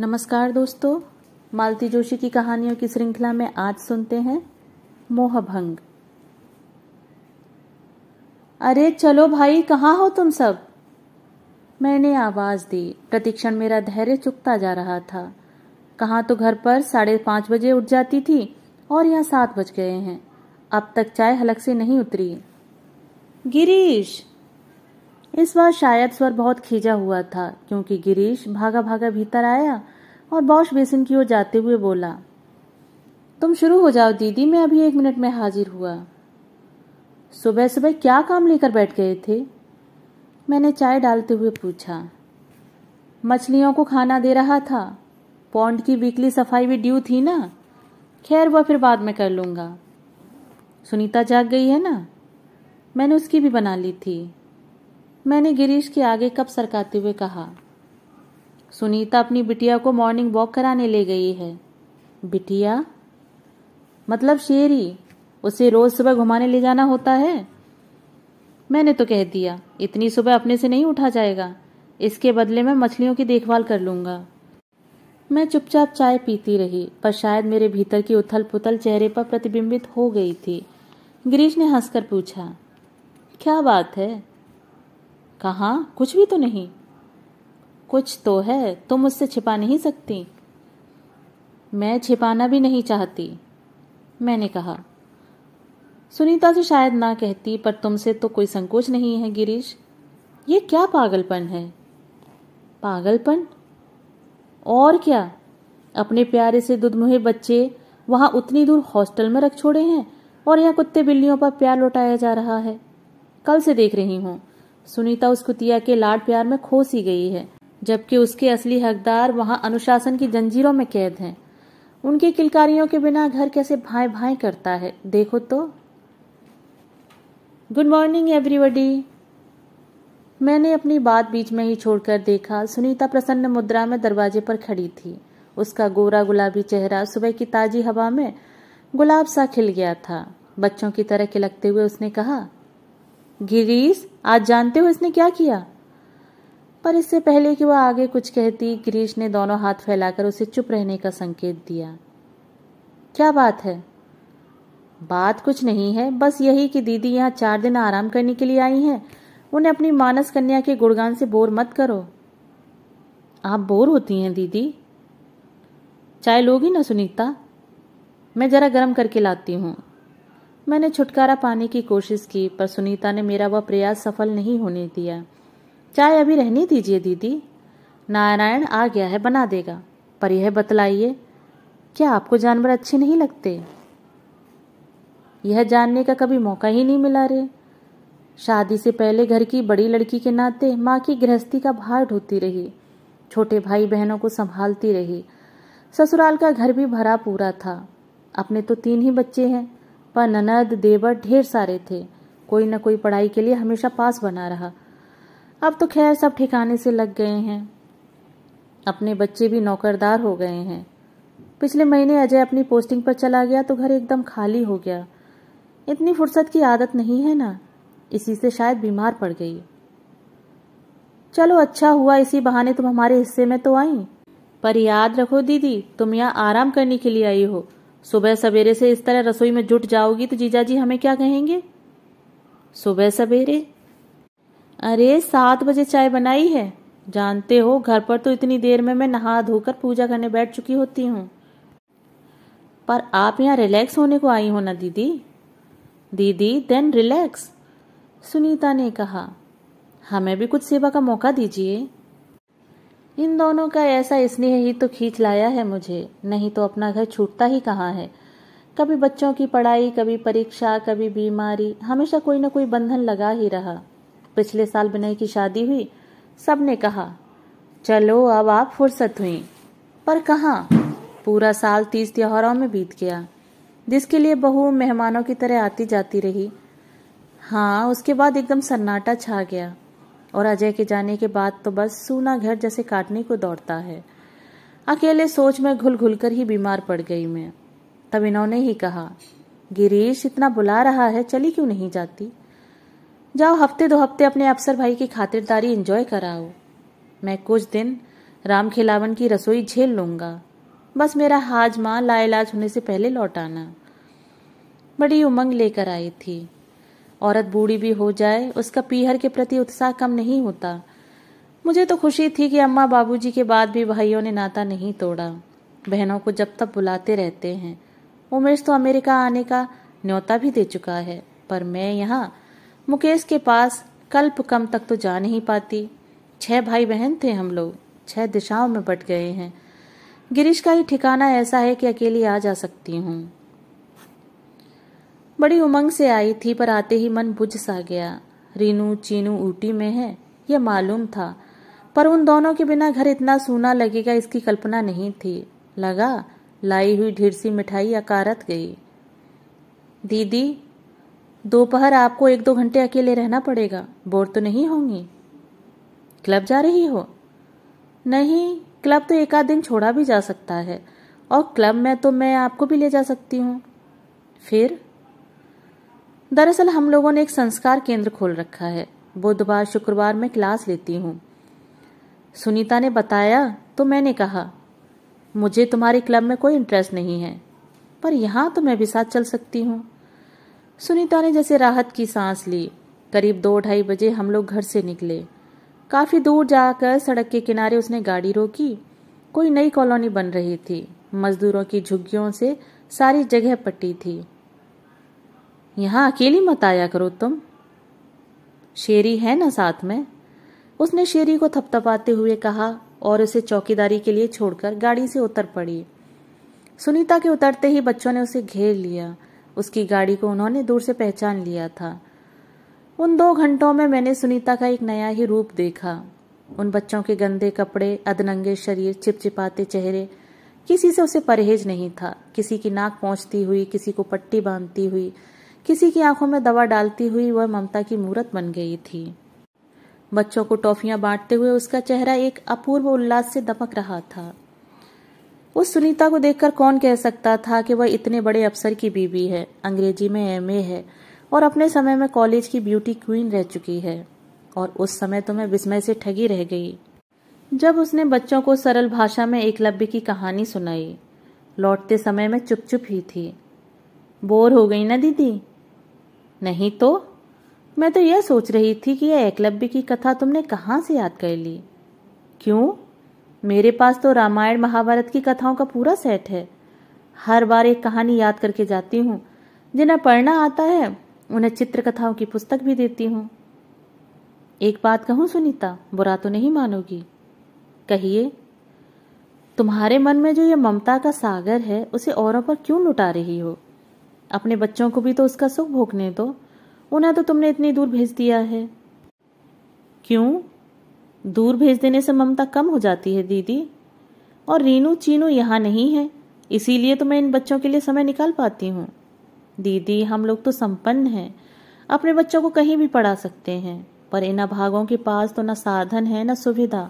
नमस्कार दोस्तों मालती जोशी की कहानियों की श्रृंखला में आज सुनते हैं मोहभंग अरे चलो भाई कहाँ हो तुम सब मैंने आवाज दी प्रतीक्षण मेरा धैर्य चुकता जा रहा था कहाँ तो घर पर साढ़े पांच बजे उठ जाती थी और यहाँ सात बज गए हैं अब तक चाय हलक से नहीं उतरी गिरीश इस बार शायद स्वर बहुत खींचा हुआ था क्योंकि गिरीश भागा भागा भीतर आया और बॉश बेसिन की ओर जाते हुए बोला तुम शुरू हो जाओ दीदी मैं अभी एक मिनट में हाजिर हुआ सुबह सुबह क्या काम लेकर बैठ गए थे मैंने चाय डालते हुए पूछा मछलियों को खाना दे रहा था पौंड की वीकली सफाई भी ड्यू थी ना खैर वह फिर बाद में कर लूंगा सुनीता जाग गई है ना मैंने उसकी भी बना ली थी मैंने गिरीश के आगे कब सरकाते हुए कहा सुनीता अपनी बिटिया को मॉर्निंग वॉक कराने ले गई है बिटिया मतलब शेरी उसे रोज सुबह घुमाने ले जाना होता है मैंने तो कह दिया इतनी सुबह अपने से नहीं उठा जाएगा इसके बदले मैं मछलियों की देखभाल कर लूंगा मैं चुपचाप चाय पीती रही पर शायद मेरे भीतर की उथल पुथल चेहरे पर प्रतिबिंबित हो गई थी गिरीश ने हंसकर पूछा क्या बात है कहा कुछ भी तो नहीं कुछ तो है तुम उससे छिपा नहीं सकती मैं छिपाना भी नहीं चाहती मैंने कहा सुनीता से तो शायद ना कहती पर तुमसे तो कोई संकोच नहीं है गिरीश ये क्या पागलपन है पागलपन और क्या अपने प्यारे से दुधमुहे बच्चे वहां उतनी दूर हॉस्टल में रख छोड़े हैं और यहाँ कुत्ते बिल्लियों पर प्यार लौटाया जा रहा है कल से देख रही हूँ सुनीता उस कुतिया के लाड प्यार में खो सी गई है जबकि उसके असली हकदार वहाँ अनुशासन की जंजीरों में कैद हैं उनकी किलकारियों के बिना घर कैसे भाई भाई करता है देखो तो गुड मॉर्निंग एवरीबडी मैंने अपनी बात बीच में ही छोड़कर देखा सुनीता प्रसन्न मुद्रा में दरवाजे पर खड़ी थी उसका गोरा गुलाबी चेहरा सुबह की ताजी हवा में गुलाब सा खिल गया था बच्चों की तरह खिलकते हुए उसने कहा गिरीश आज जानते हो इसने क्या किया पर इससे पहले कि वह आगे कुछ कहती गिरीश ने दोनों हाथ फैलाकर उसे चुप रहने का संकेत दिया क्या बात है बात कुछ नहीं है बस यही कि दीदी यहाँ चार दिन आराम करने के लिए आई हैं उन्हें अपनी मानस कन्या के गुणगान से बोर मत करो आप बोर होती हैं दीदी चाय लोगी ना सुनीता मैं जरा गर्म करके लाती हूँ मैंने छुटकारा पाने की कोशिश की पर सुनीता ने मेरा वह प्रयास सफल नहीं होने दिया चाय अभी रहने दीजिए दीदी नारायण आ गया है बना देगा पर यह बतलाइए क्या आपको जानवर अच्छे नहीं लगते यह जानने का कभी मौका ही नहीं मिला रे शादी से पहले घर की बड़ी लड़की के नाते माँ की गृहस्थी का भार ढोती रही छोटे भाई बहनों को संभालती रही ससुराल का घर भी भरा पूरा था अपने तो तीन ही बच्चे हैं पापा ननद देवर ढेर सारे थे कोई ना कोई पढ़ाई के लिए हमेशा पास बना रहा अब तो खैर सब ठिकाने से लग गए हैं अपने बच्चे भी नौकरदार हो गए हैं पिछले महीने अजय अपनी पोस्टिंग पर चला गया तो घर एकदम खाली हो गया इतनी फुर्सत की आदत नहीं है ना इसी से शायद बीमार पड़ गई चलो अच्छा हुआ इसी बहाने तुम हमारे हिस्से में तो आई पर याद रखो दीदी तुम यहाँ आराम करने के लिए आई हो सुबह सवेरे से इस तरह रसोई में जुट जाओगी तो जीजाजी हमें क्या कहेंगे सुबह सवेरे अरे सात बजे चाय बनाई है जानते हो घर पर तो इतनी देर में मैं नहा धोकर पूजा करने बैठ चुकी होती हूँ पर आप यहाँ रिलैक्स होने को आई हो ना दीदी दीदी देन रिलैक्स सुनीता ने कहा हमें भी कुछ सेवा का मौका दीजिए इन दोनों का ऐसा स्नेह ही तो खींच लाया है मुझे नहीं तो अपना घर छूटता ही कहाँ है कभी बच्चों की पढ़ाई कभी परीक्षा कभी बीमारी हमेशा कोई ना कोई बंधन लगा ही रहा पिछले साल विनय की शादी हुई सब ने कहा चलो अब आप फुर्सत हुई पर कहा पूरा साल तीज त्योहारों में बीत गया जिसके लिए बहु मेहमानों की तरह आती जाती रही हाँ उसके बाद एकदम सन्नाटा छा गया और अजय के जाने के बाद तो बस सूना घर जैसे काटने को दौड़ता है अकेले सोच में घुल घुल कर ही बीमार पड़ गई मैं तब इन्होंने ही कहा गिरीश इतना बुला रहा है चली क्यों नहीं जाती जाओ हफ्ते दो हफ्ते अपने अफसर भाई की खातिरदारी एंजॉय कराओ मैं कुछ दिन राम खिलावन की रसोई झेल लूंगा बस मेरा हाजमा लाइलाज होने से पहले लौटाना बड़ी उमंग लेकर आई थी औरत बूढ़ी भी हो जाए उसका पीहर के प्रति उत्साह कम नहीं होता मुझे तो खुशी थी कि अम्मा बाबूजी के बाद भी भाइयों ने नाता नहीं तोड़ा बहनों को जब तक बुलाते रहते हैं उमेश तो अमेरिका आने का न्योता भी दे चुका है पर मैं यहाँ मुकेश के पास कल्प कम तक तो जा नहीं पाती छह भाई बहन थे हम लोग छह दिशाओं में बट गए हैं गिरीश का ही ठिकाना ऐसा है कि अकेली आ जा सकती हूँ बड़ी उमंग से आई थी पर आते ही मन बुझ सा गया रीनू चीनू ऊटी में है यह मालूम था पर उन दोनों के बिना घर इतना सूना लगेगा इसकी कल्पना नहीं थी लगा लाई हुई ढेर सी मिठाई अकारत गई दीदी दोपहर आपको एक दो घंटे अकेले रहना पड़ेगा बोर तो नहीं होंगी क्लब जा रही हो नहीं क्लब तो एक आध दिन छोड़ा भी जा सकता है और क्लब में तो मैं आपको भी ले जा सकती हूँ फिर दरअसल हम लोगों ने एक संस्कार केंद्र खोल रखा है बुधवार शुक्रवार में क्लास लेती हूँ सुनीता ने बताया तो मैंने कहा मुझे तुम्हारे क्लब में कोई इंटरेस्ट नहीं है पर यहाँ तो मैं भी साथ चल सकती हूँ सुनीता ने जैसे राहत की सांस ली करीब दो ढाई बजे हम लोग घर से निकले काफ़ी दूर जाकर सड़क के किनारे उसने गाड़ी रोकी कोई नई कॉलोनी बन रही थी मजदूरों की झुग्गियों से सारी जगह पट्टी थी यहाँ अकेली मत आया करो तुम शेरी है ना साथ में उसने शेरी को थपथपाते हुए कहा और उसे चौकीदारी के लिए छोड़कर गाड़ी से उतर पड़ी सुनीता के उतरते ही बच्चों ने उसे घेर लिया उसकी गाड़ी को उन्होंने दूर से पहचान लिया था उन दो घंटों में मैंने सुनीता का एक नया ही रूप देखा उन बच्चों के गंदे कपड़े अदनंगे शरीर चिपचिपाते चेहरे किसी से उसे परहेज नहीं था किसी की नाक पहुंचती हुई किसी को पट्टी बांधती हुई किसी की आंखों में दवा डालती हुई वह ममता की मूर्त बन गई थी बच्चों को टॉफियां बांटते हुए उसका चेहरा एक अपूर्व उल्लास से दमक रहा था उस सुनीता को देखकर कौन कह सकता था कि वह इतने बड़े अफसर की बीबी है अंग्रेजी में एम है और अपने समय में कॉलेज की ब्यूटी क्वीन रह चुकी है और उस समय तो मैं विस्मय से ठगी रह गई जब उसने बच्चों को सरल भाषा में एकलव्य की कहानी सुनाई लौटते समय में चुप चुप ही थी बोर हो गई ना दीदी नहीं तो मैं तो यह सोच रही थी कि यह एकलव्य की कथा तुमने कहाँ से याद कर ली क्यों मेरे पास तो रामायण महाभारत की कथाओं का पूरा सेट है हर बार एक कहानी याद करके जाती हूँ जिन्हें पढ़ना आता है उन्हें चित्र कथाओं की पुस्तक भी देती हूँ एक बात कहूँ सुनीता बुरा तो नहीं मानोगी कहिए तुम्हारे मन में जो ये ममता का सागर है उसे औरों पर क्यों लुटा रही हो अपने बच्चों को भी तो उसका सुख भोगने दो उन्हें तो तुमने इतनी दूर भेज दिया है क्यों दूर भेज देने से ममता कम हो जाती है दीदी और रीनू चीनू यहाँ नहीं है इसीलिए तो मैं इन बच्चों के लिए समय निकाल पाती हूँ दीदी हम लोग तो संपन्न हैं अपने बच्चों को कहीं भी पढ़ा सकते हैं पर इन अभागों के पास तो न साधन है न सुविधा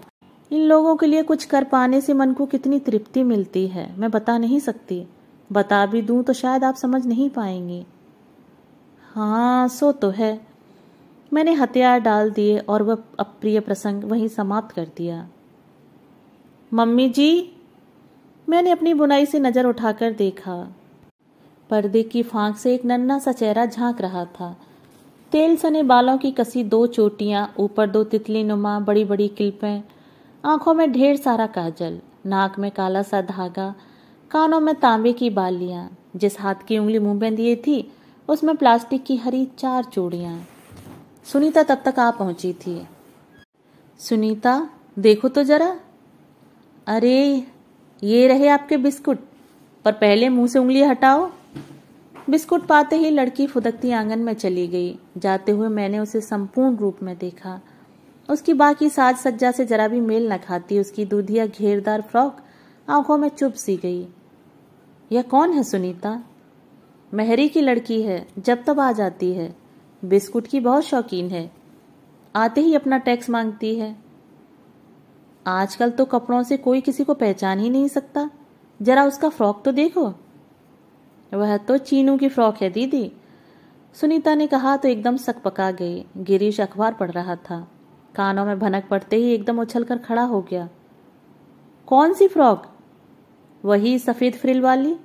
इन लोगों के लिए कुछ कर पाने से मन को कितनी तृप्ति मिलती है मैं बता नहीं सकती बता भी दूं तो शायद आप समझ नहीं पाएंगे हाँ सो तो है मैंने हथियार डाल दिए और वह अप्रिय प्रसंग वहीं समाप्त कर दिया मम्मी जी मैंने अपनी बुनाई से नज़र उठाकर देखा पर्दे की फांक से एक नन्ना सा चेहरा झांक रहा था तेल सने बालों की कसी दो चोटियां ऊपर दो तितली नुमा बड़ी बड़ी किल्पें आंखों में ढेर सारा काजल नाक में काला सा धागा कानों में तांबे की बालियां जिस हाथ की उंगली मुंह में दिए थी उसमें प्लास्टिक की हरी चार चूड़ियां सुनीता तब तक आ पहुंची थी सुनीता देखो तो जरा अरे ये रहे आपके बिस्कुट पर पहले मुंह से उंगली हटाओ बिस्कुट पाते ही लड़की फुदकती आंगन में चली गई जाते हुए मैंने उसे संपूर्ण रूप में देखा उसकी बाकी साज सज्जा से जरा भी मेल न खाती उसकी दूधिया घेरदार फ्रॉक आंखों में चुप सी गई यह कौन है सुनीता महरी की लड़की है जब तब आ जाती है बिस्कुट की बहुत शौकीन है आते ही अपना टैक्स मांगती है आजकल तो कपड़ों से कोई किसी को पहचान ही नहीं सकता जरा उसका फ्रॉक तो देखो वह तो चीनू की फ्रॉक है दीदी सुनीता ने कहा तो एकदम सक पका गई गिरीश अखबार पढ़ रहा था कानों में भनक पड़ते ही एकदम उछल कर खड़ा हो गया कौन सी फ्रॉक वही सफेद फ्रिल वाली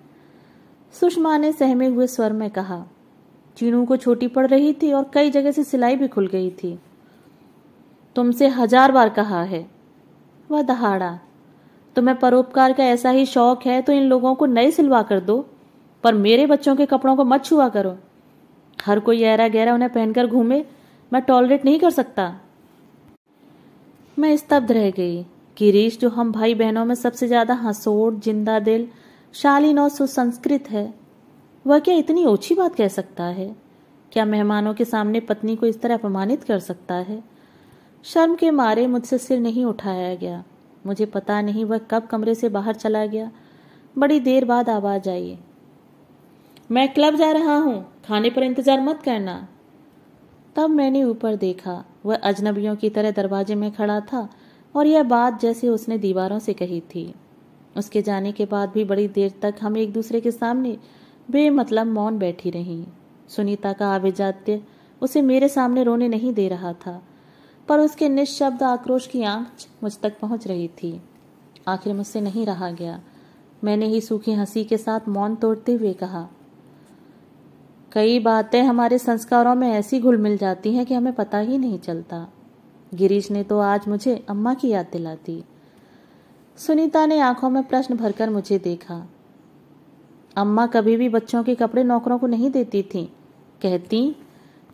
सुषमा ने सहमे हुए स्वर में कहा चीनू को छोटी पड़ रही थी और कई जगह से सिलाई भी खुल गई थी तुमसे हजार बार कहा है वह दहाड़ा तुम्हें परोपकार का ऐसा ही शौक है तो इन लोगों को नए सिलवा कर दो पर मेरे बच्चों के कपड़ों को मत छुआ करो हर कोई ऐरा गहरा उन्हें पहनकर घूमे मैं टॉलरेट नहीं कर सकता मैं स्तब्ध रह गई गिरीश जो हम भाई बहनों में सबसे ज्यादा हंसोड़ जिंदा दिल शालीन और सुसंस्कृत है वह क्या इतनी ओछी बात कह सकता है क्या मेहमानों के सामने पत्नी को इस तरह अपमानित कर सकता है शर्म के मारे मुझसे सिर नहीं उठाया गया मुझे पता नहीं वह कब कमरे से बाहर चला गया बड़ी देर बाद आवाज आई मैं क्लब जा रहा हूँ खाने पर इंतजार मत करना तब मैंने ऊपर देखा वह अजनबियों की तरह दरवाजे में खड़ा था और यह बात जैसे उसने दीवारों से कही थी उसके जाने के बाद भी बड़ी देर तक हम एक दूसरे के सामने बेमतलब मौन बैठी रहीं सुनीता का आभिजात्य उसे मेरे सामने रोने नहीं दे रहा था पर उसके निशब्द आक्रोश की आंच मुझ तक पहुंच रही थी आखिर मुझसे नहीं रहा गया मैंने ही सूखी हंसी के साथ मौन तोड़ते हुए कहा कई बातें हमारे संस्कारों में ऐसी घुल मिल जाती हैं कि हमें पता ही नहीं चलता गिरीश ने तो आज मुझे अम्मा की याद दिला दी सुनीता ने आंखों में प्रश्न भरकर मुझे देखा अम्मा कभी भी बच्चों के कपड़े नौकरों को नहीं देती थी कहती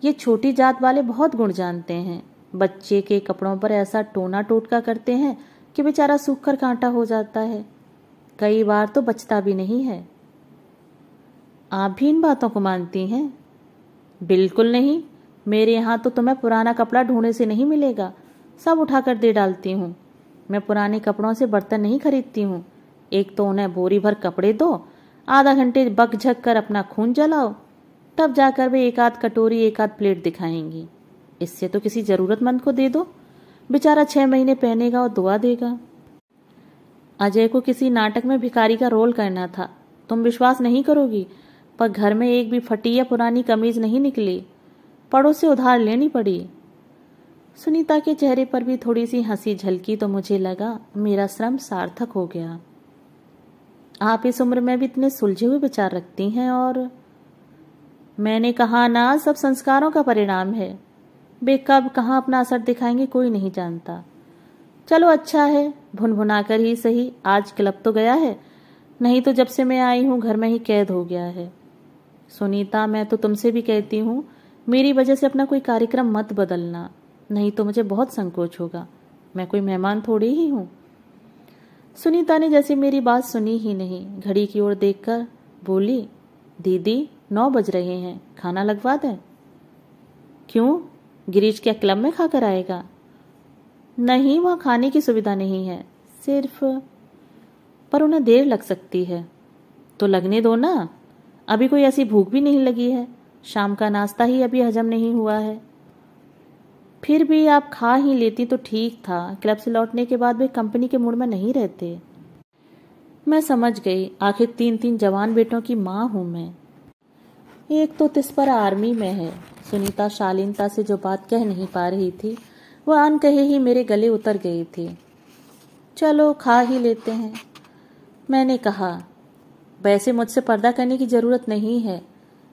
ये छोटी जात वाले बहुत गुण जानते हैं बच्चे के कपड़ों पर ऐसा टोना टोटका करते हैं कि बेचारा सूख कर कांटा हो जाता है कई बार तो बचता भी नहीं है आप भी इन बातों को मानती हैं बिल्कुल नहीं मेरे यहाँ तो तुम्हें पुराना कपड़ा ढूंढने से नहीं मिलेगा सब उठाकर दे डालती हूँ मैं पुराने कपड़ों से बर्तन नहीं खरीदती हूँ एक तो उन्हें बोरी भर कपड़े दो आधा घंटे बक झक कर अपना खून जलाओ तब जाकर वे एक आध कटोरी एक आध प्लेट दिखाएंगी इससे तो किसी जरूरतमंद को दे दो बेचारा छह महीने पहनेगा और दुआ देगा अजय को किसी नाटक में भिखारी का रोल करना था तुम विश्वास नहीं करोगी पर घर में एक भी फटी या पुरानी कमीज नहीं निकली पड़ोस से उधार लेनी पड़ी सुनीता के चेहरे पर भी थोड़ी सी हंसी झलकी तो मुझे लगा मेरा श्रम सार्थक हो गया आप इस उम्र में भी इतने सुलझे हुए विचार रखती हैं और मैंने कहा ना सब संस्कारों का परिणाम है वे कब कहाँ अपना असर दिखाएंगे कोई नहीं जानता चलो अच्छा है भुना कर ही सही आज क्लब तो गया है नहीं तो जब से मैं आई हूँ घर में ही कैद हो गया है सुनीता मैं तो तुमसे भी कहती हूँ मेरी वजह से अपना कोई कार्यक्रम मत बदलना नहीं तो मुझे बहुत संकोच होगा मैं कोई मेहमान थोड़ी ही हूं सुनीता ने जैसे मेरी बात सुनी ही नहीं घड़ी की ओर देखकर बोली दीदी नौ बज रहे हैं खाना लगवा दें क्यों गिरीश क्या क्लब में खाकर आएगा नहीं वहां खाने की सुविधा नहीं है सिर्फ पर उन्हें देर लग सकती है तो लगने दो ना अभी कोई ऐसी भूख भी नहीं लगी है शाम का नाश्ता ही अभी हजम नहीं हुआ है फिर भी आप खा ही लेती तो ठीक था क्लब से लौटने के बाद वे कंपनी के मूड में नहीं रहते मैं समझ गई आखिर तीन तीन जवान बेटों की माँ हूं मैं एक तो तिस पर आर्मी में है सुनीता शालीनता से जो बात कह नहीं पा रही थी वह अनकहे ही मेरे गले उतर गई थी चलो खा ही लेते हैं मैंने कहा वैसे मुझसे पर्दा करने की ज़रूरत नहीं है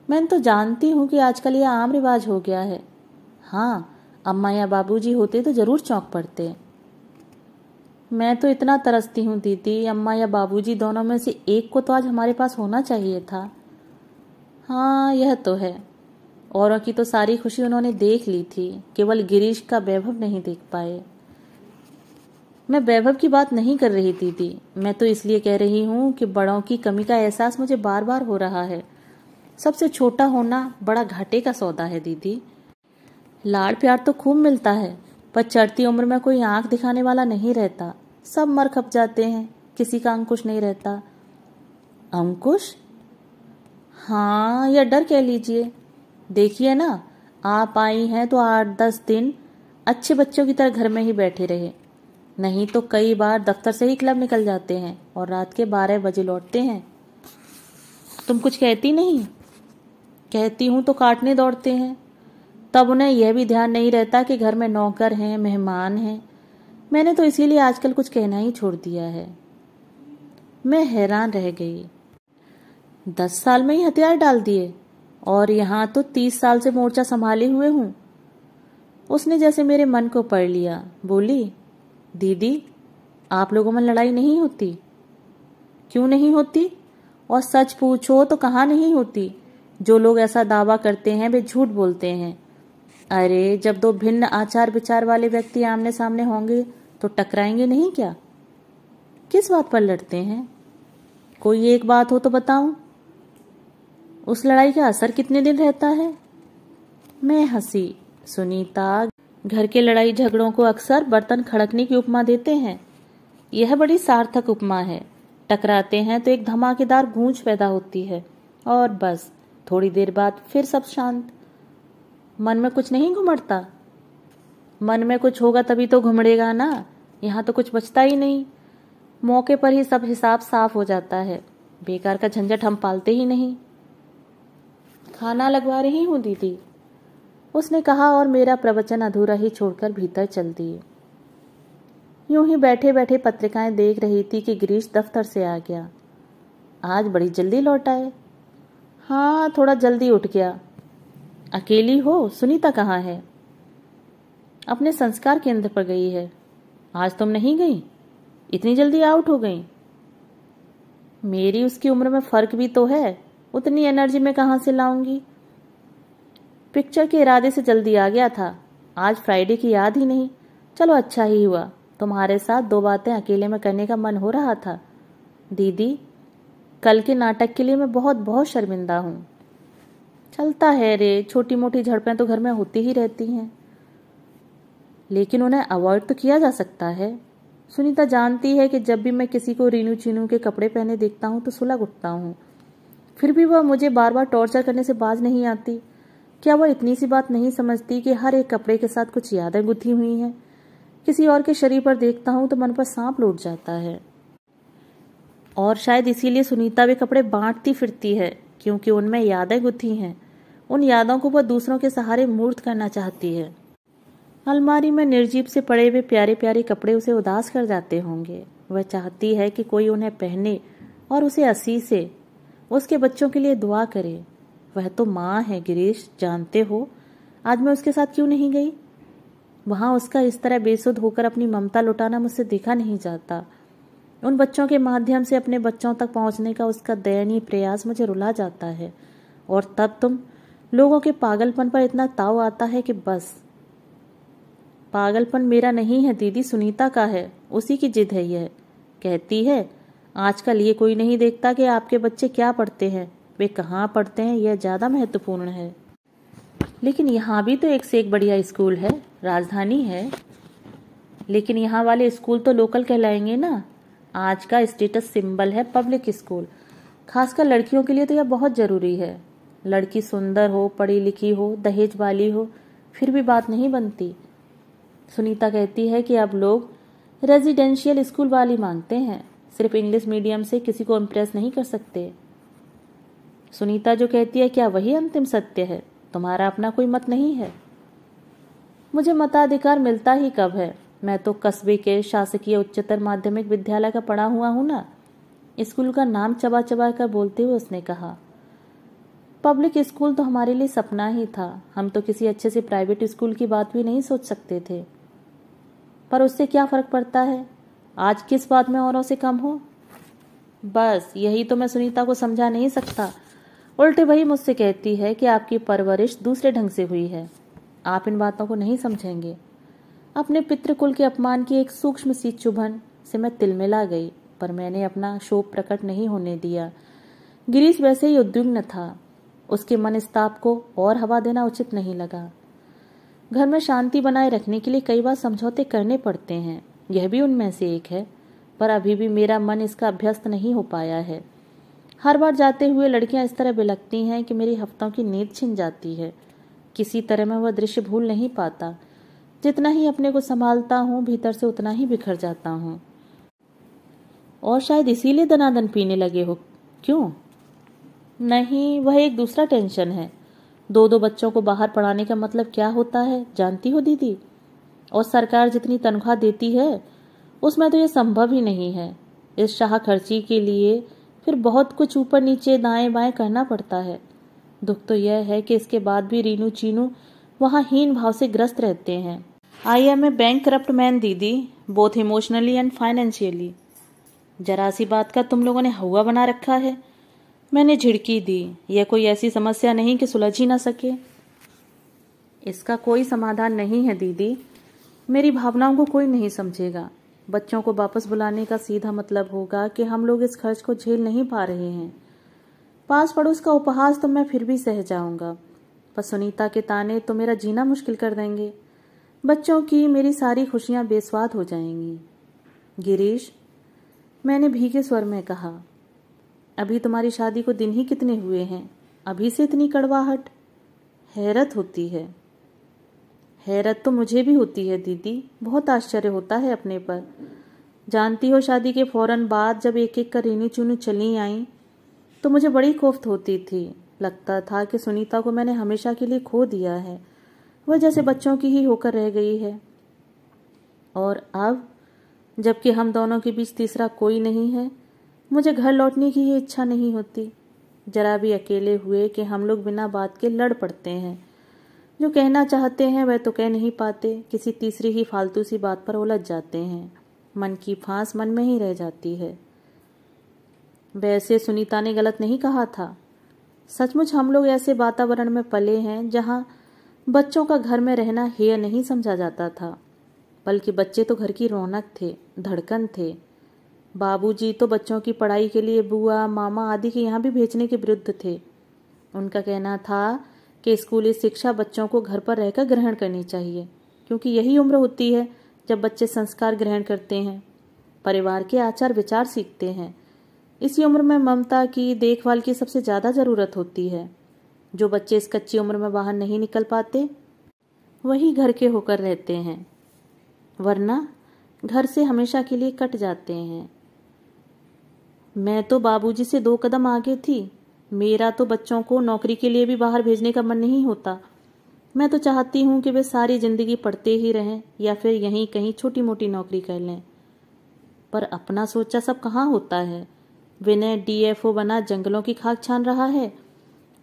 मैं तो जानती हूँ कि आजकल यह आम रिवाज हो गया है हाँ अम्मा या बाबूजी होते तो जरूर चौंक पड़ते मैं तो इतना तरसती हूँ दीदी अम्मा या बाबूजी दोनों में से एक को तो आज हमारे पास होना चाहिए था हाँ यह तो है औरों की तो सारी खुशी उन्होंने देख ली थी केवल गिरीश का वैभव नहीं देख पाए मैं वैभव की बात नहीं कर रही दीदी मैं तो इसलिए कह रही हूँ कि बड़ों की कमी का एहसास मुझे बार बार हो रहा है सबसे छोटा होना बड़ा घाटे का सौदा है दीदी लाड़ प्यार तो खूब मिलता है पर चढ़ती उम्र में कोई आंख दिखाने वाला नहीं रहता सब मर खप जाते हैं किसी का अंकुश नहीं रहता अंकुश हाँ या डर कह लीजिए देखिए ना आप आई हैं तो आठ दस दिन अच्छे बच्चों की तरह घर में ही बैठे रहे नहीं तो कई बार दफ्तर से ही क्लब निकल जाते हैं और रात के बारह बजे लौटते हैं तुम कुछ कहती नहीं कहती हूं तो काटने दौड़ते हैं तब उन्हें यह भी ध्यान नहीं रहता कि घर में नौकर हैं मेहमान हैं मैंने तो इसीलिए आजकल कुछ कहना ही छोड़ दिया है मैं हैरान रह गई दस साल में ही हथियार डाल दिए और यहां तो तीस साल से मोर्चा संभाले हुए हूं उसने जैसे मेरे मन को पढ़ लिया बोली दीदी आप लोगों में लड़ाई नहीं होती क्यों नहीं होती और सच पूछो तो कहाँ नहीं होती जो लोग ऐसा दावा करते हैं वे झूठ बोलते हैं अरे जब दो भिन्न आचार विचार वाले व्यक्ति आमने सामने होंगे तो टकराएंगे नहीं क्या किस बात पर लड़ते हैं कोई एक बात हो तो बताऊं उस लड़ाई का असर कितने दिन रहता है मैं हंसी सुनीता घर के लड़ाई झगड़ों को अक्सर बर्तन खड़कने की उपमा देते हैं यह बड़ी सार्थक उपमा है टकराते हैं तो एक धमाकेदार गूंज पैदा होती है और बस थोड़ी देर बाद फिर सब शांत मन में कुछ नहीं घुमड़ता मन में कुछ होगा तभी तो घुमड़ेगा ना यहाँ तो कुछ बचता ही नहीं मौके पर ही सब हिसाब साफ हो जाता है बेकार का झंझट हम पालते ही नहीं खाना लगवा रही हूँ दीदी उसने कहा और मेरा प्रवचन अधूरा ही छोड़कर भीतर चल दिए यूं ही बैठे बैठे पत्रिकाएं देख रही थी कि गिरीश दफ्तर से आ गया आज बड़ी जल्दी लौट आए हाँ थोड़ा जल्दी उठ गया अकेली हो सुनीता कहाँ है अपने संस्कार केंद्र पर गई है आज तुम नहीं गई इतनी जल्दी आउट हो गई मेरी उसकी उम्र में फर्क भी तो है उतनी एनर्जी मैं कहाँ से लाऊंगी पिक्चर के इरादे से जल्दी आ गया था आज फ्राइडे की याद ही नहीं चलो अच्छा ही हुआ तुम्हारे साथ दो बातें अकेले में करने का मन हो रहा था दीदी कल के नाटक के लिए मैं बहुत बहुत शर्मिंदा हूँ चलता है रे छोटी मोटी झड़पें तो घर में होती ही रहती हैं लेकिन उन्हें अवॉइड तो किया जा सकता है सुनीता जानती है कि जब भी मैं किसी को रीनू चीनू के कपड़े पहने देखता हूँ तो सुलग उठता हूँ फिर भी वह मुझे बार बार टॉर्चर करने से बाज नहीं आती क्या वह इतनी सी बात नहीं समझती कि हर एक कपड़े के साथ कुछ यादें गुथी हुई हैं किसी और के शरीर पर देखता हूँ तो मन पर सांप लौट जाता है और शायद इसीलिए सुनीता भी कपड़े बांटती फिरती है क्योंकि उनमें यादें गुथी हैं उन यादों को वह दूसरों के सहारे मूर्त करना चाहती है अलमारी में निर्जीव से पड़े हुए प्यारे प्यारे कपड़े उसे उदास कर जाते होंगे वह चाहती है कि कोई उन्हें पहने और उसे असी से उसके बच्चों के लिए दुआ करे वह तो माँ है गिरीश जानते हो आज मैं उसके साथ क्यों नहीं गई वहाँ उसका इस तरह बेसुध होकर अपनी ममता लुटाना मुझसे देखा नहीं जाता उन बच्चों के माध्यम से अपने बच्चों तक पहुंचने का उसका दयनीय प्रयास मुझे रुला जाता है और तब तुम लोगों के पागलपन पर इतना ताव आता है कि बस पागलपन मेरा नहीं है दीदी सुनीता का है उसी की जिद है यह कहती है आजकल ये कोई नहीं देखता कि आपके बच्चे क्या पढ़ते हैं वे कहाँ पढ़ते हैं यह ज़्यादा महत्वपूर्ण है लेकिन यहाँ भी तो एक से एक बढ़िया स्कूल है राजधानी है लेकिन यहाँ वाले स्कूल तो लोकल कहलाएंगे ना आज का स्टेटस सिंबल है पब्लिक स्कूल खासकर लड़कियों के लिए तो यह बहुत ज़रूरी है लड़की सुंदर हो पढ़ी लिखी हो दहेज वाली हो फिर भी बात नहीं बनती सुनीता कहती है कि अब लोग रेजिडेंशियल स्कूल वाली मांगते हैं सिर्फ इंग्लिश मीडियम से किसी को इम्प्रेस नहीं कर सकते सुनीता जो कहती है क्या वही अंतिम सत्य है तुम्हारा अपना कोई मत नहीं है मुझे मताधिकार मिलता ही कब है मैं तो कस्बे के शासकीय उच्चतर माध्यमिक विद्यालय का पढ़ा हुआ हूं ना स्कूल का नाम चबा चबा कर बोलते हुए उसने कहा पब्लिक स्कूल तो हमारे लिए सपना ही था हम तो किसी अच्छे से प्राइवेट स्कूल की बात भी नहीं सोच सकते थे पर उससे क्या फ़र्क पड़ता है आज किस बात में औरों से कम हो बस यही तो मैं सुनीता को समझा नहीं सकता उल्टे वही मुझसे कहती है कि आपकी परवरिश दूसरे ढंग से हुई है आप इन बातों को नहीं समझेंगे अपने पितृकुल के अपमान की एक सूक्ष्म सी चुभन से मैं तिलमिला गई पर मैंने अपना शोक प्रकट नहीं होने दिया गिरीश वैसे ही उद्विग्न था उसके मन स्ताप को और हवा देना उचित नहीं लगा घर में शांति बनाए रखने के लिए कई बार समझौते करने पड़ते हैं यह भी उनमें से एक है पर अभी भी मेरा मन इसका अभ्यस्त नहीं हो पाया है हर बार जाते हुए लड़कियां इस तरह बिलकती हैं कि मेरी हफ्तों की नींद छिन जाती है किसी तरह मैं वह दृश्य भूल नहीं पाता जितना ही अपने को संभालता हूँ भीतर से उतना ही बिखर जाता हूँ और शायद इसीलिए दनादन पीने लगे हो क्यों नहीं वह एक दूसरा टेंशन है दो दो बच्चों को बाहर पढ़ाने का मतलब क्या होता है जानती हो दीदी और सरकार जितनी तनख्वाह देती है उसमें तो यह संभव ही नहीं है इस शाह खर्ची के लिए फिर बहुत कुछ ऊपर नीचे दाएं बाएं करना पड़ता है दुख तो यह है कि इसके बाद भी रीनू चीनू वहां हीन भाव से ग्रस्त रहते हैं I am a bankrupt man दीदी बोथ इमोशनली एंड फाइनेंशियली जरा सी बात का तुम लोगों ने हवा बना रखा है मैंने झिड़की दी यह कोई ऐसी समस्या नहीं कि सुलझ ही ना सके इसका कोई समाधान नहीं है दीदी मेरी भावनाओं को कोई नहीं समझेगा बच्चों को वापस बुलाने का सीधा मतलब होगा कि हम लोग इस खर्च को झेल नहीं पा रहे हैं पास पड़ोस का उपहास तो मैं फिर भी सह जाऊंगा पर सुनीता के ताने तो मेरा जीना मुश्किल कर देंगे बच्चों की मेरी सारी खुशियां बेस्वाद हो जाएंगी गिरीश मैंने भीगे स्वर में कहा अभी तुम्हारी शादी को दिन ही कितने हुए हैं अभी से इतनी कड़वाहट हैरत होती है हैरत तो मुझे भी होती है दीदी बहुत आश्चर्य होता है अपने पर जानती हो शादी के फौरन बाद जब एक एक कर रीनू चुनी चली आई तो मुझे बड़ी कोफ्त होती थी लगता था कि सुनीता को मैंने हमेशा के लिए खो दिया है वह जैसे बच्चों की ही होकर रह गई है और अब जबकि हम दोनों के बीच तीसरा कोई नहीं है मुझे घर लौटने की ही इच्छा नहीं होती जरा भी अकेले हुए कि हम लोग बिना बात के लड़ पड़ते हैं जो कहना चाहते हैं वह तो कह नहीं पाते किसी तीसरी ही फालतू सी बात पर उलझ जाते हैं मन की फांस मन में ही रह जाती है वैसे सुनीता ने गलत नहीं कहा था सचमुच हम लोग ऐसे वातावरण में पले हैं जहाँ बच्चों का घर में रहना हेय नहीं समझा जाता था बल्कि बच्चे तो घर की रौनक थे धड़कन थे बाबूजी तो बच्चों की पढ़ाई के लिए बुआ मामा आदि के यहाँ भी भेजने के विरुद्ध थे उनका कहना था कि स्कूली शिक्षा बच्चों को घर पर रहकर ग्रहण करनी चाहिए क्योंकि यही उम्र होती है जब बच्चे संस्कार ग्रहण करते हैं परिवार के आचार विचार सीखते हैं इसी उम्र में ममता की देखभाल की सबसे ज़्यादा ज़रूरत होती है जो बच्चे इस कच्ची उम्र में बाहर नहीं निकल पाते वही घर के होकर रहते हैं वरना घर से हमेशा के लिए कट जाते हैं मैं तो बाबूजी से दो कदम आगे थी मेरा तो बच्चों को नौकरी के लिए भी बाहर भेजने का मन नहीं होता मैं तो चाहती हूं कि वे सारी ज़िंदगी पढ़ते ही रहें या फिर यहीं कहीं छोटी मोटी नौकरी कर लें पर अपना सोचा सब कहाँ होता है विनय डीएफओ बना जंगलों की खाक छान रहा है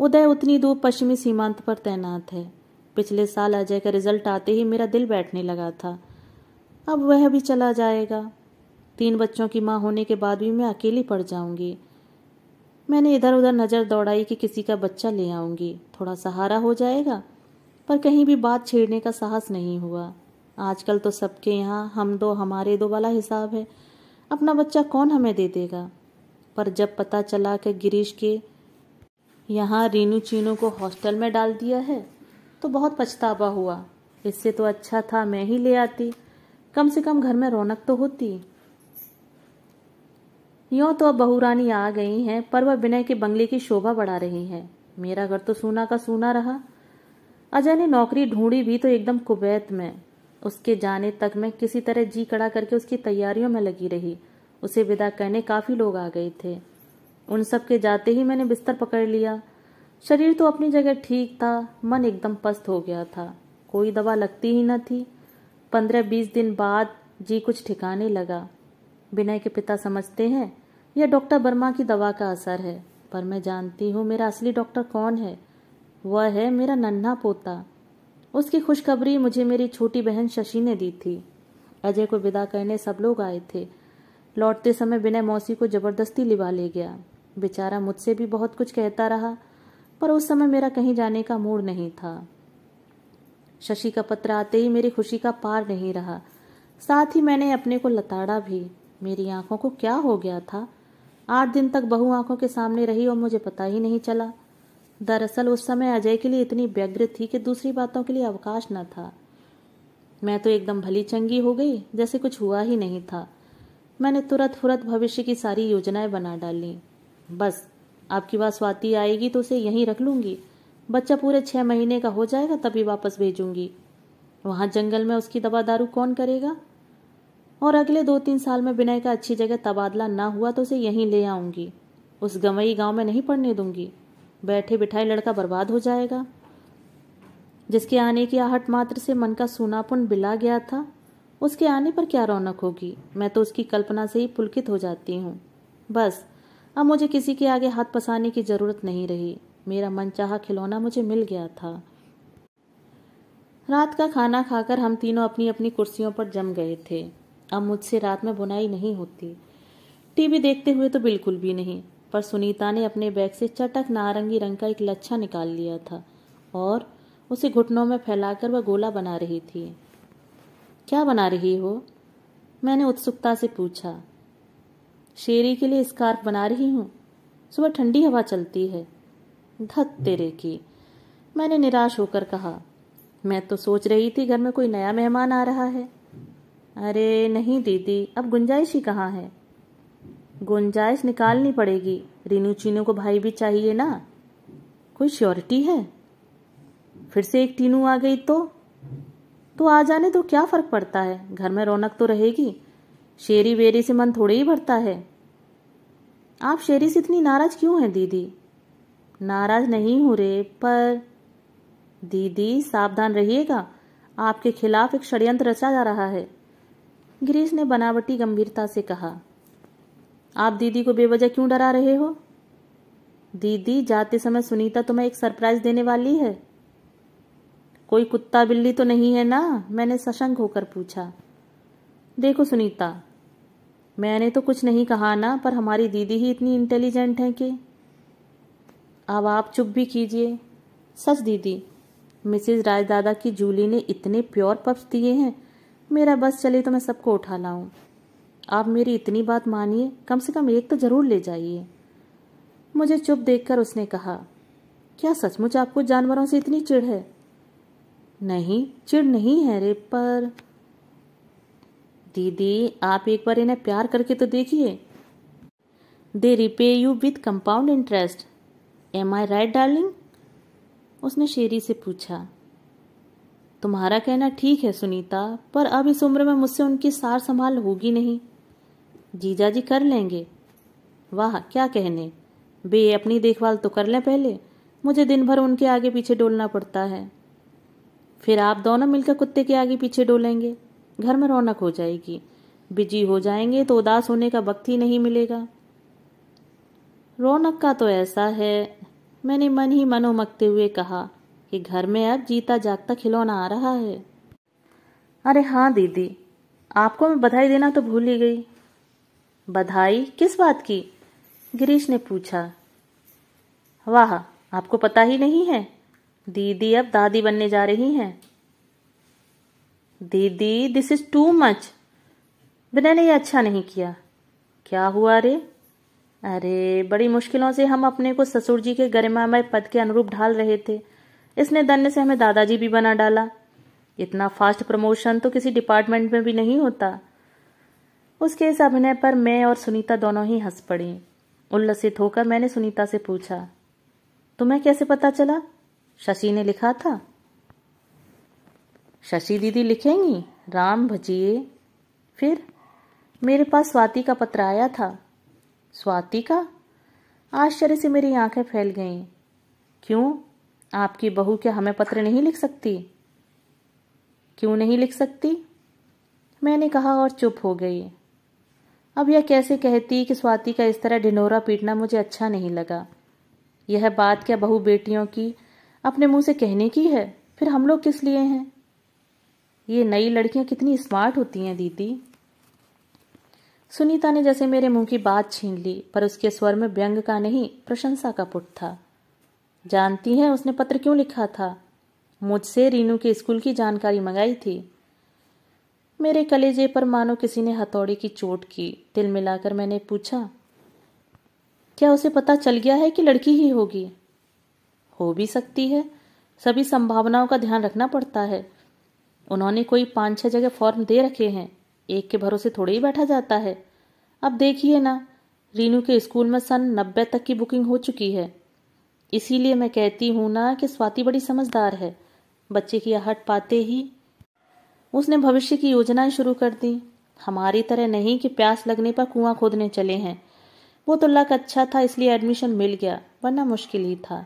उदय उतनी दूर पश्चिमी सीमांत पर तैनात है पिछले साल अजय का रिजल्ट आते ही मेरा दिल बैठने लगा था अब वह भी चला जाएगा तीन बच्चों की माँ होने के बाद भी मैं अकेली पड़ जाऊंगी मैंने इधर उधर नज़र दौड़ाई कि किसी का बच्चा ले आऊंगी थोड़ा सहारा हो जाएगा पर कहीं भी बात छेड़ने का साहस नहीं हुआ आजकल तो सबके यहाँ हम दो हमारे दो वाला हिसाब है अपना बच्चा कौन हमें दे देगा पर जब पता चला कि गिरीश के यहाँ रीनू चीनू को हॉस्टल में डाल दिया है तो बहुत पछतावा हुआ इससे तो अच्छा था मैं ही ले आती कम से कम घर में रौनक तो होती यो तो अब बहू रानी आ गई हैं पर वह विनय के बंगले की शोभा बढ़ा रही हैं मेरा घर तो सोना का सोना रहा अजय ने नौकरी ढूंढी भी तो एकदम कुबैत में उसके जाने तक मैं किसी तरह जी कड़ा करके उसकी तैयारियों में लगी रही उसे विदा करने काफ़ी लोग आ गए थे उन सब के जाते ही मैंने बिस्तर पकड़ लिया शरीर तो अपनी जगह ठीक था मन एकदम पस्त हो गया था कोई दवा लगती ही न थी पंद्रह बीस दिन बाद जी कुछ ठिकाने लगा विनय के पिता समझते हैं यह डॉक्टर वर्मा की दवा का असर है पर मैं जानती हूँ मेरा असली डॉक्टर कौन है वह है मेरा नन्हा पोता उसकी खुशखबरी मुझे मेरी छोटी बहन शशि ने दी थी अजय को विदा करने सब लोग आए थे लौटते समय विनय मौसी को जबरदस्ती लिवा ले गया बेचारा मुझसे भी बहुत कुछ कहता रहा पर उस समय मेरा कहीं जाने का मूड नहीं था शशि का पत्र आते ही मेरी खुशी का पार नहीं रहा साथ ही मैंने अपने को लताड़ा भी मेरी आंखों को क्या हो गया था आठ दिन तक बहु आंखों के सामने रही और मुझे पता ही नहीं चला दरअसल उस समय अजय के लिए इतनी व्यग्र थी कि दूसरी बातों के लिए अवकाश न था मैं तो एकदम भली चंगी हो गई जैसे कुछ हुआ ही नहीं था मैंने तुरंत फुरत भविष्य की सारी योजनाएं बना डाली बस आपकी बात स्वाति आएगी तो उसे यहीं रख लूँगी बच्चा पूरे छः महीने का हो जाएगा तभी वापस भेजूंगी वहाँ जंगल में उसकी दवा दारू कौन करेगा और अगले दो तीन साल में विनय का अच्छी जगह तबादला ना हुआ तो उसे यहीं ले आऊँगी उस गवई गांव में नहीं पढ़ने दूंगी बैठे बिठाए लड़का बर्बाद हो जाएगा जिसके आने की आहट मात्र से मन का सूनापन बिला गया था उसके आने पर क्या रौनक होगी मैं तो उसकी कल्पना से ही पुलकित हो जाती हूँ बस अब मुझे किसी के आगे हाथ पसारने की ज़रूरत नहीं रही मेरा मन चाह खिलौना मुझे मिल गया था रात का खाना खाकर हम तीनों अपनी अपनी कुर्सियों पर जम गए थे अब मुझसे रात में बुनाई नहीं होती टीवी देखते हुए तो बिल्कुल भी नहीं पर सुनीता ने अपने बैग से चटक नारंगी रंग का एक लच्छा निकाल लिया था और उसे घुटनों में फैलाकर वह गोला बना रही थी क्या बना रही हो मैंने उत्सुकता से पूछा शेरी के लिए स्कार्फ बना रही हूँ सुबह ठंडी हवा चलती है धत तेरे की मैंने निराश होकर कहा मैं तो सोच रही थी घर में कोई नया मेहमान आ रहा है अरे नहीं दीदी अब गुंजाइश ही कहाँ है गुंजाइश निकालनी पड़ेगी रीनू चीनू को भाई भी चाहिए ना कोई श्योरिटी है फिर से एक टीनू आ गई तो तो आ जाने तो क्या फर्क पड़ता है घर में रौनक तो रहेगी शेरी वेरी से मन थोड़े ही भरता है आप शेरी से इतनी नाराज क्यों हैं दीदी नाराज नहीं हूं रे पर दीदी सावधान रहिएगा आपके खिलाफ एक षड्यंत्र रचा जा रहा है गिरीश ने बनावटी गंभीरता से कहा आप दीदी को बेवजह क्यों डरा रहे हो दीदी जाते समय सुनीता तुम्हें एक सरप्राइज देने वाली है कोई कुत्ता बिल्ली तो नहीं है ना मैंने सशंक होकर पूछा देखो सुनीता मैंने तो कुछ नहीं कहा ना पर हमारी दीदी ही इतनी इंटेलिजेंट है कि अब आप चुप भी कीजिए सच दीदी मिसिज राजदादा की जूली ने इतने प्योर पप्स दिए हैं मेरा बस चले तो मैं सबको उठा लाऊं आप मेरी इतनी बात मानिए कम से कम एक तो ज़रूर ले जाइए मुझे चुप देखकर उसने कहा क्या सचमुच आपको जानवरों से इतनी चिढ़ है नहीं चिढ़ नहीं है रे पर दीदी आप एक बार इन्हें प्यार करके तो देखिए they repay you with compound interest am I right darling उसने शेरी से पूछा तुम्हारा कहना ठीक है सुनीता पर अब इस उम्र में मुझसे उनकी सार संभाल होगी नहीं जीजा जी कर लेंगे वाह क्या कहने बे अपनी देखभाल तो कर लें पहले मुझे दिन भर उनके आगे पीछे डोलना पड़ता है फिर आप दोनों मिलकर कुत्ते के आगे पीछे डोलेंगे घर में रौनक हो जाएगी बिजी हो जाएंगे तो उदास होने का वक्त ही नहीं मिलेगा रौनक का तो ऐसा है मैंने मन ही मन उमकते हुए कहा कि घर में अब जीता जागता खिलौना आ रहा है अरे हाँ दीदी आपको मैं बधाई देना तो भूल ही गई बधाई किस बात की गिरीश ने पूछा वाह आपको पता ही नहीं है दीदी अब दादी बनने जा रही हैं दीदी दिस इज टू मच बिना ने यह अच्छा नहीं किया क्या हुआ रे अरे बड़ी मुश्किलों से हम अपने को ससुर जी के गरिमामय पद के अनुरूप ढाल रहे थे इसने धन्य से हमें दादाजी भी बना डाला इतना फास्ट प्रमोशन तो किसी डिपार्टमेंट में भी नहीं होता उसके इस अभिनय पर मैं और सुनीता दोनों ही हंस पड़ी उल्लसित होकर मैंने सुनीता से पूछा तुम्हें कैसे पता चला शशि ने लिखा था शशि दीदी लिखेंगी राम भजिए फिर मेरे पास स्वाति का पत्र आया था स्वाति का आश्चर्य से मेरी आंखें फैल गईं क्यों आपकी बहू क्या हमें पत्र नहीं लिख सकती क्यों नहीं लिख सकती मैंने कहा और चुप हो गई अब यह कैसे कहती कि स्वाति का इस तरह ढिनोरा पीटना मुझे अच्छा नहीं लगा यह बात क्या बहू बेटियों की अपने मुंह से कहने की है फिर हम लोग किस लिए हैं ये नई लड़कियां कितनी स्मार्ट होती हैं दीदी सुनीता ने जैसे मेरे मुंह की बात छीन ली पर उसके स्वर में व्यंग का नहीं प्रशंसा का पुट था जानती हैं उसने पत्र क्यों लिखा था मुझसे रीनू के स्कूल की जानकारी मंगाई थी मेरे कलेजे पर मानो किसी ने हथौड़ी की चोट की तिल मिलाकर मैंने पूछा क्या उसे पता चल गया है कि लड़की ही होगी हो भी सकती है सभी संभावनाओं का ध्यान रखना पड़ता है उन्होंने कोई पाँच छः जगह फॉर्म दे रखे हैं एक के भरोसे थोड़े ही बैठा जाता है अब देखिए ना रीनू के स्कूल में सन नब्बे तक की बुकिंग हो चुकी है इसीलिए मैं कहती हूँ ना कि स्वाति बड़ी समझदार है बच्चे की आहट पाते ही उसने भविष्य की योजनाएं शुरू कर दी हमारी तरह नहीं कि प्यास लगने पर कुआं खोदने चले हैं वो तो लक अच्छा था इसलिए एडमिशन मिल गया वरना मुश्किल ही था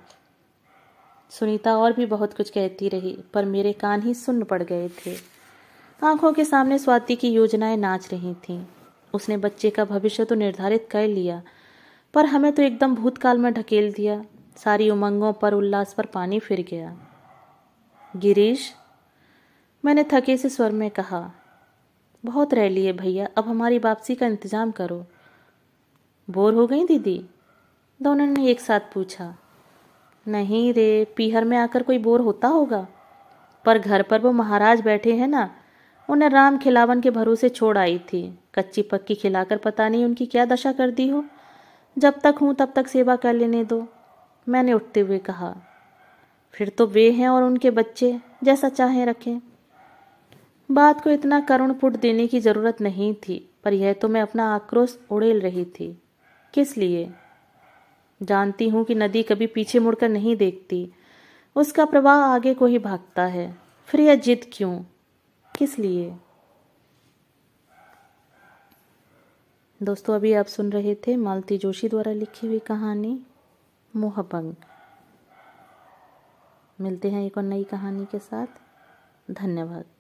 सुनीता और भी बहुत कुछ कहती रही पर मेरे कान ही सुन्न पड़ गए थे आंखों के सामने स्वाति की योजनाएं नाच रही थीं उसने बच्चे का भविष्य तो निर्धारित कर लिया पर हमें तो एकदम भूतकाल में ढकेल दिया सारी उमंगों पर उल्लास पर पानी फिर गया गिरीश मैंने थके से स्वर में कहा बहुत रह लिए भैया अब हमारी वापसी का इंतज़ाम करो बोर हो गई दीदी दोनों ने एक साथ पूछा नहीं रे पीहर में आकर कोई बोर होता होगा पर घर पर वो महाराज बैठे हैं ना उन्हें राम खिलावन के भरोसे छोड़ आई थी कच्ची पक्की खिलाकर पता नहीं उनकी क्या दशा कर दी हो जब तक हूँ तब तक सेवा कर लेने दो मैंने उठते हुए कहा फिर तो वे हैं और उनके बच्चे जैसा चाहें रखें बात को इतना करुण पुट देने की जरूरत नहीं थी पर यह तो मैं अपना आक्रोश उड़ेल रही थी किस लिए जानती हूँ कि नदी कभी पीछे मुड़कर नहीं देखती उसका प्रवाह आगे को ही भागता है फिर यह जिद क्यों किस लिए दोस्तों अभी आप सुन रहे थे मालती जोशी द्वारा लिखी हुई कहानी मोहबंग मिलते हैं एक और नई कहानी के साथ धन्यवाद